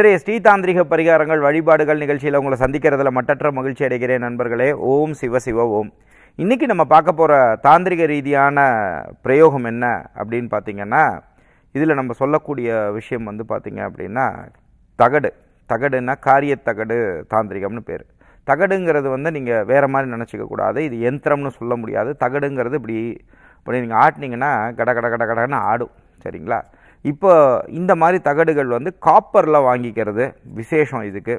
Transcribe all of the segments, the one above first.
இன்றைய ஸ்ரீதாந்திரிக பரிகாரங்கள் வழிபாடுகள் நிகழ்ச்சியில் உங்களை சந்திக்கிறதுல மட்டற்ற மகிழ்ச்சி அடைகிறேன் நண்பர்களே ஓம் சிவ சிவ ஓம் இன்றைக்கி நம்ம பார்க்க போகிற தாந்திரிக ரீதியான பிரயோகம் என்ன அப்படின்னு பார்த்தீங்கன்னா இதில் நம்ம சொல்லக்கூடிய விஷயம் வந்து பார்த்திங்க அப்படின்னா தகடு தகடுன்னா காரிய தகடு தாந்திரிகம்னு பேர் தகடுங்கிறது வந்து நீங்கள் வேறு மாதிரி நினச்சிக்க கூடாது இது எந்திரம்னு சொல்ல முடியாது தகடுங்கிறது இப்படி இப்படி நீங்கள் ஆட்டினீங்கன்னா கட கட கட கடன்னு ஆடும் சரிங்களா இப்போ இந்த மாதிரி தகடுகள் வந்து காப்பரில் வாங்கிக்கிறது விசேஷம் இதுக்கு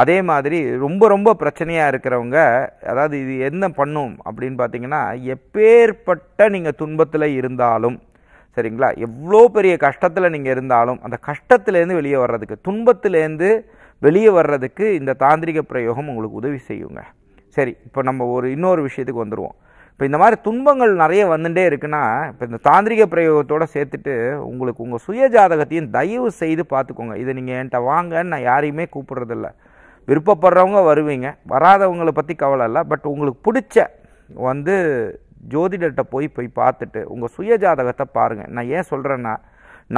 அதே மாதிரி ரொம்ப ரொம்ப பிரச்சனையாக இருக்கிறவங்க அதாவது இது என்ன பண்ணும் அப்படின்னு பார்த்தீங்கன்னா எப்பேற்பட்ட நீங்கள் துன்பத்தில் இருந்தாலும் சரிங்களா எவ்வளோ பெரிய கஷ்டத்தில் நீங்கள் இருந்தாலும் அந்த கஷ்டத்துலேருந்து வெளியே வர்றதுக்கு துன்பத்துலேருந்து வெளியே வர்றதுக்கு இந்த தாந்திரிக பிரயோகம் உங்களுக்கு உதவி செய்யுங்க சரி இப்போ நம்ம ஒரு இன்னொரு விஷயத்துக்கு வந்துடுவோம் இப்போ இந்த மாதிரி துன்பங்கள் நிறைய வந்துட்டே இருக்குன்னா இப்போ இந்த தாந்திரிக பிரயோகத்தோடு சேர்த்துட்டு உங்களுக்கு உங்கள் சுய ஜாதகத்தையும் தயவு செய்து பார்த்துக்கோங்க இதை நீங்கள் என்கிட்ட வாங்கன்னு நான் யாரையுமே கூப்பிட்றதில்ல விருப்பப்படுறவங்க வருவீங்க வராதவங்களை பற்றி கவலை இல்லை பட் உங்களுக்கு பிடிச்ச வந்து ஜோதிடர்கிட்ட போய் போய் பார்த்துட்டு உங்கள் சுய ஜாதகத்தை பாருங்கள் நான் ஏன் சொல்கிறேன்னா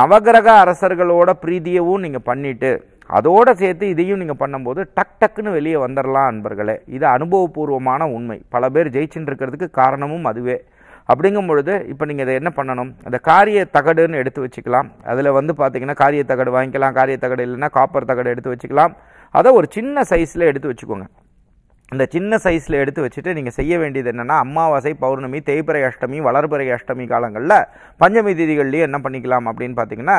நவகிரக அரசர்களோட பிரீதியவும் நீங்கள் பண்ணிவிட்டு அதோடு சேர்த்து இதையும் நீங்கள் பண்ணும்போது டக் டக்குன்னு வெளியே வந்துடலாம் அன்பர்களே இது அனுபவபூர்வமான உண்மை பல பேர் ஜெயிச்சுட்டு இருக்கிறதுக்கு காரணமும் அதுவே அப்படிங்கும் பொழுது இப்போ நீங்கள் இதை என்ன பண்ணணும் அந்த காரிய தகடுன்னு எடுத்து வச்சுக்கலாம் அதில் வந்து பார்த்தீங்கன்னா காரிய தகடு வாங்கிக்கலாம் காரிய தகடு இல்லைன்னா காப்பர் தகடு எடுத்து வச்சுக்கலாம் அதை ஒரு சின்ன சைஸில் எடுத்து வச்சுக்கோங்க இந்த சின்ன சைஸில் எடுத்து வச்சுட்டு நீங்கள் செய்ய வேண்டியது என்னென்னா அமாவாசை பௌர்ணமி தேய்பிறை அஷ்டமி வளர்பிறை அஷ்டமி காலங்களில் பஞ்சமி திதிகள்லேயும் என்ன பண்ணிக்கலாம் அப்படின்னு பார்த்தீங்கன்னா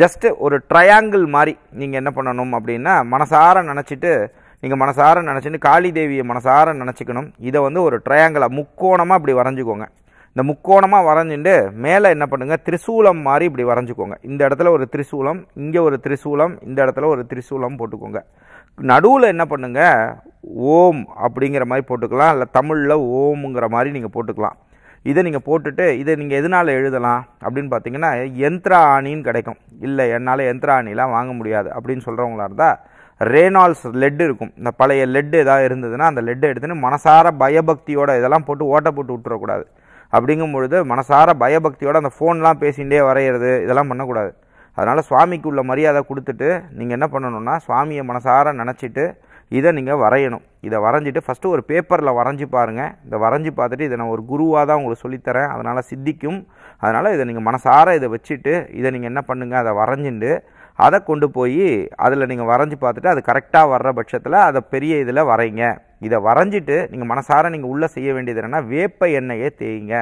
ஜஸ்ட்டு ஒரு ட்ரையாங்கிள் மாதிரி நீங்கள் என்ன பண்ணணும் அப்படின்னா மனசார நினச்சிட்டு நீங்கள் மனசார நினச்சிட்டு காளி தேவியை மனசார நினச்சிக்கணும் இதை வந்து ஒரு ட்ரையாங்கிளாக முக்கோணமாக இப்படி வரைஞ்சிக்கோங்க இந்த முக்கோணமாக வரைஞ்சிட்டு மேலே என்ன பண்ணுங்கள் திரிசூலம் மாதிரி இப்படி வரைஞ்சிக்கோங்க இந்த இடத்துல ஒரு திரிசூலம் இங்கே ஒரு திரிசூலம் இந்த இடத்துல ஒரு திரிசூலம் போட்டுக்கோங்க நடுவில் என்ன பண்ணுங்கள் ஓம் அப்படிங்கிற மாதிரி போட்டுக்கலாம் இல்லை தமிழில் ஓம்ங்கிற மாதிரி நீங்கள் போட்டுக்கலாம் இதை நீங்கள் போட்டுட்டு இதை நீங்கள் எதனால் எழுதலாம் அப்படின்னு பார்த்தீங்கன்னா யந்திரா ஆணின்னு கிடைக்கும் இல்லை என்னால் யந்திரா ஆணிலாம் வாங்க முடியாது அப்படின்னு சொல்கிறவங்களா இருந்தால் ரேனால்ஸ் லெட்டு இருக்கும் இந்த பழைய லெட்டு எதாவது இருந்ததுன்னா அந்த லெட்டை எடுத்துன்னு மனசார பயபக்தியோட இதெல்லாம் போட்டு ஓட்ட போட்டு விட்டுறக்கூடாது அப்படிங்கும் பொழுது மனசார பயபக்தியோட அந்த ஃபோன்லாம் பேசிகிட்டே வரைகிறது இதெல்லாம் பண்ணக்கூடாது அதனால் சுவாமிக்கு உள்ள மரியாதை கொடுத்துட்டு நீங்கள் என்ன பண்ணணும்னா சுவாமியை மனசார நினச்சிட்டு இதை நீங்கள் வரையணும் இதை வரைஞ்சிட்டு ஃபஸ்ட்டு ஒரு பேப்பரில் வரைஞ்சி பாருங்கள் இதை வரைஞ்சி பார்த்துட்டு இதை நான் ஒரு குருவாக தான் உங்களுக்கு சொல்லித்தரேன் அதனால் சித்திக்கும் அதனால் இதை நீங்கள் மனசார இதை வச்சுட்டு இதை நீங்கள் என்ன பண்ணுங்கள் அதை வரைஞ்சிட்டு அதை கொண்டு போய் அதில் நீங்கள் வரைஞ்சி பார்த்துட்டு அது கரெக்டாக வர்ற பட்சத்தில் அதை பெரிய இதில் வரைங்க இதை வரைஞ்சிட்டு நீங்கள் மனசார நீங்கள் உள்ளே செய்ய வேண்டியது என்னென்னா வேப்ப எண்ணெயை தேய்ங்க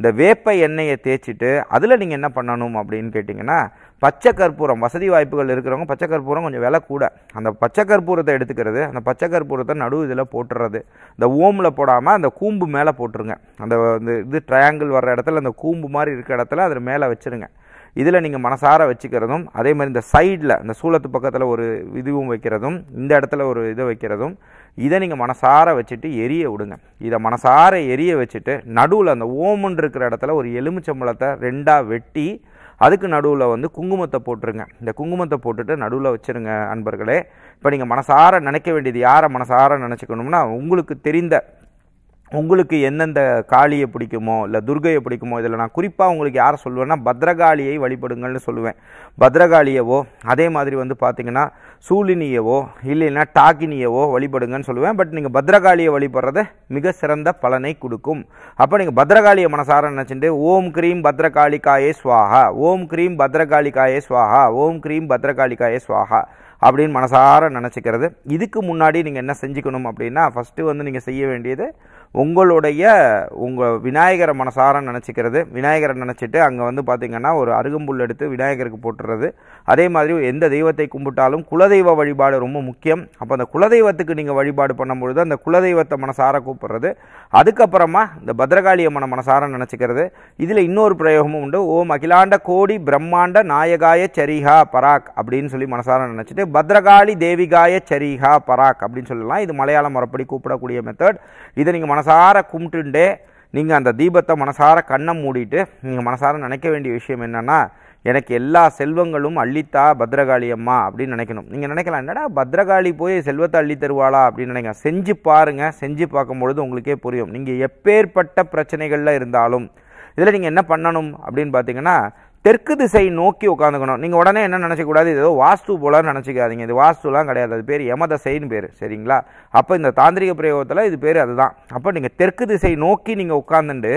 இந்த வேப்ப எண்ணெயை தேய்ச்சிட்டு அதில் நீங்கள் என்ன பண்ணணும் அப்படின்னு கேட்டிங்கன்னா பச்சை கற்பூரம் வசதி வாய்ப்புகள் இருக்கிறவங்க பச்சை கற்பூரம் கொஞ்சம் விலை கூட அந்த பச்சை கற்பூரத்தை எடுத்துக்கிறது அந்த பச்சை கற்பூரத்தை நடு இதில் போட்டுறது இந்த ஓமில் போடாமல் அந்த கூம்பு மேலே போட்டுருங்க அந்த இது ட்ரையாங்கிள் வர்ற இடத்துல அந்த கூம்பு மாதிரி இருக்கிற இடத்துல அதில் மேலே வச்சுருங்க இதில் நீங்கள் மனசார வச்சுக்கிறதும் அதே மாதிரி இந்த சைடில் இந்த சூளத்து பக்கத்தில் ஒரு இதுவும் வைக்கிறதும் இந்த இடத்துல ஒரு இதை வைக்கிறதும் இதை நீங்கள் மனசார வச்சுட்டு எரிய விடுங்க இதை மனசார எரிய வச்சுட்டு நடுவில் அந்த ஓமன் இருக்கிற இடத்துல ஒரு எலுமிச்சம்பழத்தை ரெண்டாக வெட்டி அதுக்கு நடுவில் வந்து குங்குமத்தை போட்டுருங்க இந்த குங்குமத்தை போட்டுட்டு நடுவில் வச்சுருங்க அன்பர்களே இப்போ நீங்கள் மனசார நினைக்க வேண்டியது யாரை மனசார நினச்சிக்கணும்னா உங்களுக்கு தெரிந்த உங்களுக்கு எந்தெந்த காளியை பிடிக்குமோ இல்லை துர்கையை பிடிக்குமோ இதில் நான் குறிப்பாக உங்களுக்கு யாரை சொல்லுவேன்னா பத்ரகாளியை வழிபடுங்கள்னு சொல்லுவேன் பத்ரகாளியவோ அதே மாதிரி வந்து பார்த்திங்கன்னா சூலினியவோ இல்லைன்னா டாகினியவோ வழிபடுங்கன்னு சொல்லுவேன் பட் நீங்கள் பத்ரகாளியை வழிபடுறது மிக சிறந்த பலனை கொடுக்கும் அப்போ நீங்கள் பத்ரகாளியை மனசார நினச்சிட்டு ஓம் கிரீம் பத்ரகாளி காயே ஸ்வாஹா ஓம் கிரீம் பத்ரகாளி காயே ஸ்வாஹா ஓம் கிரீம் பத்ரகாளி காயே ஸ்வாஹா அப்படின்னு மனசார நினச்சிக்கிறது இதுக்கு முன்னாடி நீங்கள் என்ன செஞ்சுக்கணும் அப்படின்னா ஃபஸ்ட்டு வந்து நீங்கள் செய்ய வேண்டியது உங்களுடைய உங்கள் விநாயகரை மனசார நினச்சிக்கிறது விநாயகரை நினச்சிட்டு அங்கே வந்து பார்த்திங்கன்னா ஒரு அருகம்புல் எடுத்து விநாயகருக்கு போட்டுறது அதே மாதிரி எந்த தெய்வத்தை கும்பிட்டாலும் குலதெய்வ வழிபாடு ரொம்ப முக்கியம் அப்போ அந்த குலதெய்வத்துக்கு நீங்கள் வழிபாடு பண்ணும்பொழுது அந்த குலதெய்வத்தை மனசார கூப்பிட்றது அதுக்கப்புறமா இந்த பத்ரகாளிய மன மனசார நினச்சிக்கிறது இதில் இன்னொரு பிரயோகமும் உண்டு ஓம் அகிலாண்ட கோடி பிரம்மாண்ட நாயகாய சரிகா பராக் அப்படின்னு சொல்லி மனசார நினச்சிட்டு பத்ரகாளி தேவிகாய சரிகா பராக் அப்படின்னு சொல்லலாம் இது மலையாள மறுபடி கூப்பிடக்கூடிய மெத்தட் இதை நீங்கள் மனச மனசார கும்பிட்டுண்டே நீங்கள் அந்த தீபத்தை மனசார கண்ணை மூடிட்டு நீங்கள் மனசார நினைக்க வேண்டிய விஷயம் என்னென்னா எனக்கு எல்லா செல்வங்களும் அள்ளித்தா பத்ரகாளி அம்மா அப்படின்னு நினைக்கணும் நீங்கள் நினைக்கலாம் என்னடா பத்ரகாளி போய் செல்வத்தை அள்ளி தருவாளா அப்படின்னு நினைக்கலாம் செஞ்சு பாருங்கள் செஞ்சு பார்க்கும்பொழுது உங்களுக்கே புரியும் நீங்கள் எப்பேற்பட்ட பிரச்சனைகளில் இருந்தாலும் இதில் நீங்கள் என்ன பண்ணணும் அப்படின்னு பார்த்தீங்கன்னா தெற்கு திசை நோக்கி உட்காந்துக்கணும் நீங்கள் உடனே என்ன நினச்சக்கூடாது ஏதோ வாஸ்து போலான்னு நினச்சிக்காதீங்க இது வாஸ்துலாம் கிடையாது அது பேர் யமதசைன்னு பேர் சரிங்களா அப்போ இந்த தாந்திரிக பிரயோகத்தில் இது பேர் அதுதான் அப்போ நீங்கள் தெற்கு திசை நோக்கி நீங்கள் உட்காந்துண்டு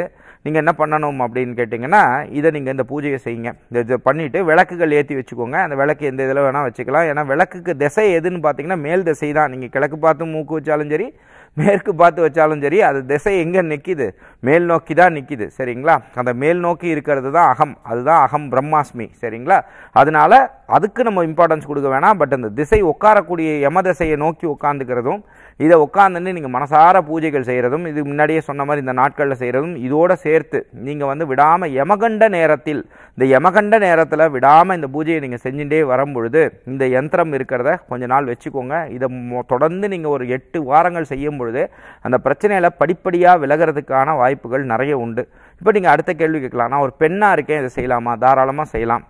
நீங்கள் என்ன பண்ணணும் அப்படின்னு கேட்டிங்கன்னா இதை நீங்கள் இந்த பூஜையை செய்யுங்க இதை பண்ணிவிட்டு விளக்குகள் ஏற்றி வச்சுக்கோங்க அந்த விளக்கு எந்த இதில் வேணால் வச்சுக்கலாம் ஏன்னா விளக்குக்கு திசை எதுன்னு பார்த்தீங்கன்னா மேல் திசை தான் நீங்கள் கிழக்கு பார்த்து மூக்கு வச்சாலும் சரி மேற்கு பார்த்து வச்சாலும் சரி அது திசை எங்கே நிற்கிது மேல் நோக்கி தான் நிற்கிது சரிங்களா அந்த மேல் நோக்கி இருக்கிறது தான் அகம் அதுதான் அகம் பிரம்மாஸ்மி சரிங்களா அதனால் அதுக்கு நம்ம இம்பார்ட்டன்ஸ் கொடுக்க வேணாம் பட் அந்த திசை உட்காரக்கூடிய யம திசையை நோக்கி உட்காந்துக்கிறதும் இதை உட்காந்துன்னு நீங்கள் மனசார பூஜைகள் செய்கிறதும் இது முன்னாடியே சொன்ன மாதிரி இந்த நாட்களில் செய்கிறதும் இதோடு சேர்த்து நீங்கள் வந்து விடாமல் யமகண்ட நேரத்தில் இந்த யமகண்ட நேரத்தில் விடாமல் இந்த பூஜையை நீங்கள் செஞ்சுட்டே வரும்பொழுது இந்த யந்திரம் இருக்கிறத கொஞ்ச நாள் வச்சுக்கோங்க இதை தொடர்ந்து நீங்கள் ஒரு எட்டு வாரங்கள் செய்யும் பொழுது அந்த பிரச்சனையில் படிப்படியாக விலகிறதுக்கான வாய்ப்புகள் நிறைய உண்டு இப்போ நீங்கள் அடுத்த கேள்வி கேட்கலாம் நான் ஒரு பெண்ணாக இருக்கேன் இதை செய்யலாமா தாராளமாக செய்யலாம்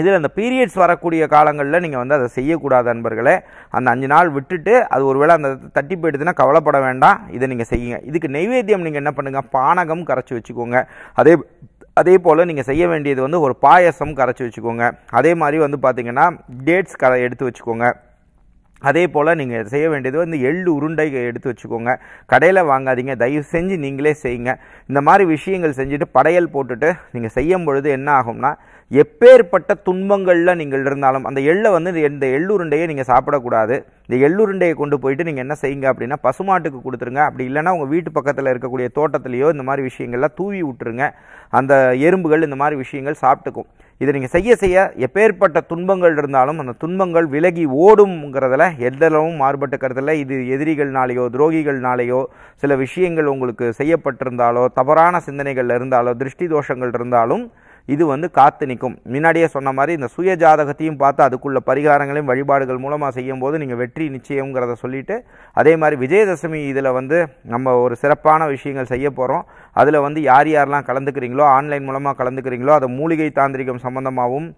இதில் அந்த பீரியட்ஸ் வரக்கூடிய காலங்களில் நீங்கள் வந்து அதை செய்யக்கூடாது அன்பர்களே அந்த அஞ்சு நாள் விட்டுட்டு அது ஒருவேளை அந்த தட்டி போயிடுதுன்னா கவலைப்பட வேண்டாம் இதை நீங்கள் செய்யுங்க இதுக்கு நெய்வேத்தியம் நீங்கள் என்ன பண்ணுங்கள் பானகம் கரைச்சி வச்சுக்கோங்க அதே அதே போல் நீங்கள் செய்ய வேண்டியது வந்து ஒரு பாயசம் கரைச்சி வச்சுக்கோங்க அதே மாதிரி வந்து பார்த்திங்கன்னா டேட்ஸ் கரை எடுத்து வச்சுக்கோங்க அதே போல் நீங்கள் செய்ய வேண்டியது வந்து எள் உருண்டை எடுத்து வச்சுக்கோங்க கடையில் வாங்காதீங்க தயவு செஞ்சு நீங்களே செய்யுங்க இந்த மாதிரி விஷயங்கள் செஞ்சுட்டு படையல் போட்டுட்டு நீங்கள் செய்யும் பொழுது என்ன ஆகும்னா எப்பேற்பட்ட துன்பங்களில் நீங்கள் இருந்தாலும் அந்த எள்ளை வந்து இந்த எள்ளுருண்டையை நீங்கள் சாப்பிடக்கூடாது இந்த எள்ளுருண்டையை கொண்டு போயிட்டு நீங்கள் என்ன செய்யுங்க அப்படின்னா பசுமாட்டுக்கு கொடுத்துருங்க அப்படி இல்லைன்னா உங்கள் வீட்டு பக்கத்தில் இருக்கக்கூடிய தோட்டத்துலேயோ இந்த மாதிரி விஷயங்கள்லாம் தூவி விட்டுருங்க அந்த எறும்புகள் இந்த மாதிரி விஷயங்கள் சாப்பிட்டுக்கும் இதை நீங்கள் செய்ய செய்ய எப்பேற்பட்ட துன்பங்கள் இருந்தாலும் அந்த துன்பங்கள் விலகி ஓடும்ங்கிறதுல எதளவும் மாறுபட்டு கருத்தில் இது எதிரிகள்னாலேயோ துரோகிகள்னாலேயோ சில விஷயங்கள் உங்களுக்கு செய்யப்பட்டிருந்தாலோ தவறான சிந்தனைகள் இருந்தாலோ திருஷ்டி தோஷங்கள் இருந்தாலும் இது வந்து காத்து நிற்கும் முன்னாடியே சொன்ன மாதிரி இந்த சுய ஜாதகத்தையும் பார்த்து அதுக்குள்ள பரிகாரங்களையும் வழிபாடுகள் மூலமாக செய்யும் போது நீங்கள் வெற்றி நிச்சயங்கிறத சொல்லிவிட்டு அதே மாதிரி விஜயதசமி இதில் வந்து நம்ம ஒரு சிறப்பான விஷயங்கள் செய்ய போகிறோம் அதில் வந்து யார் யாரெல்லாம் கலந்துக்கிறீங்களோ ஆன்லைன் மூலமாக கலந்துக்கிறீங்களோ அதை மூலிகை தாந்திரிகம் சம்மந்தமாகவும்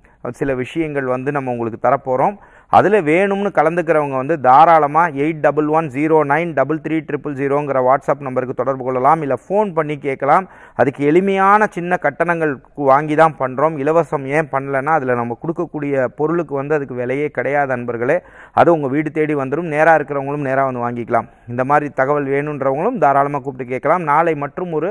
சில விஷயங்கள் வந்து நம்ம உங்களுக்கு தரப்போகிறோம் அதில் வேணும்னு கலந்துக்கிறவங்க வந்து தாராளமாக eight double one zero nine double three triple ஜீரோங்கிற வாட்ஸ்அப் நம்பருக்கு தொடர்பு கொள்ளலாம் இல்லை ஃபோன் பண்ணி கேட்கலாம் அதுக்கு எளிமையான சின்ன கட்டணங்கள் வாங்கி தான் பண்ணுறோம் இலவசம் ஏன் பண்ணலைன்னா அதில் நம்ம கொடுக்கக்கூடிய பொருளுக்கு வந்து அதுக்கு விலையே கிடையாது அன்பர்களே அது உங்கள் வீடு தேடி வந்துடும் நேராக இருக்கிறவங்களும் நேராக வந்து வாங்கிக்கலாம் இந்த மாதிரி தகவல் வேணுன்றவங்களும் தாராளமாக கூப்பிட்டு கேட்கலாம் நாளை மற்றும் ஒரு